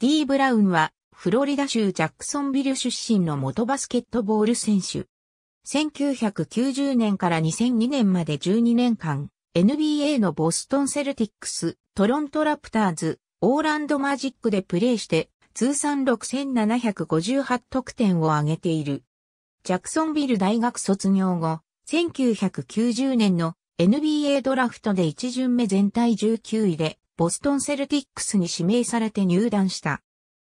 D. ブラウンは、フロリダ州ジャクソンビル出身の元バスケットボール選手。1990年から2002年まで12年間、NBA のボストンセルティックス、トロントラプターズ、オーランドマジックでプレーして、通算6758得点を挙げている。ジャクソンビル大学卒業後、1990年の NBA ドラフトで1巡目全体19位でボストンセルティックスに指名されて入団した。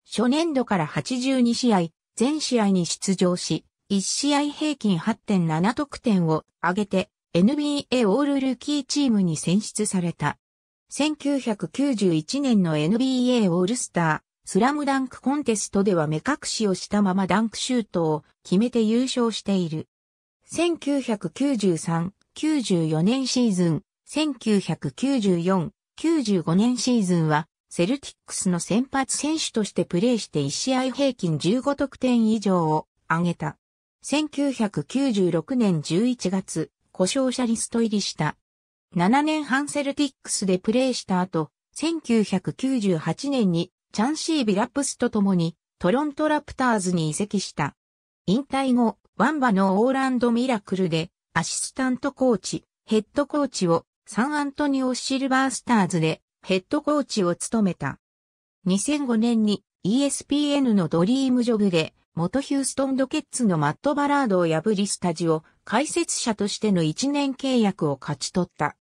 初年度から82試合、全試合に出場し、1試合平均8.7得点を上げて NBA オールルーキーチームに選出された。1991年の NBA オールスター、スラムダンクコンテストでは目隠しをしたままダンクシュートを決めて優勝している。1993、94年シーズン、1994、95年シーズンは、セルティックスの先発選手としてプレーして1試合平均15得点以上を上げた。1996年11月、故障者リスト入りした。7年半セルティックスでプレーした後、1998年にチャンシー・ビラップスと共にトロントラプターズに移籍した。引退後、ワンバのオーランド・ミラクルでアシスタントコーチ、ヘッドコーチをサンアントニオ・シルバースターズでヘッドコーチを務めた。2005年に ESPN のドリームジョブで元ヒューストンドケッツのマット・バラードを破りスタジオ解説者としての1年契約を勝ち取った。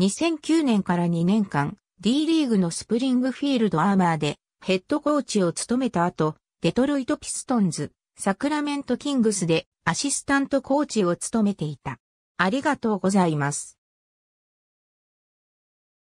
2009年から2年間 D リーグのスプリングフィールドアーマーでヘッドコーチを務めた後、デトロイト・ピストンズ、サクラメント・キングスでアシスタントコーチを務めていた。ありがとうございます。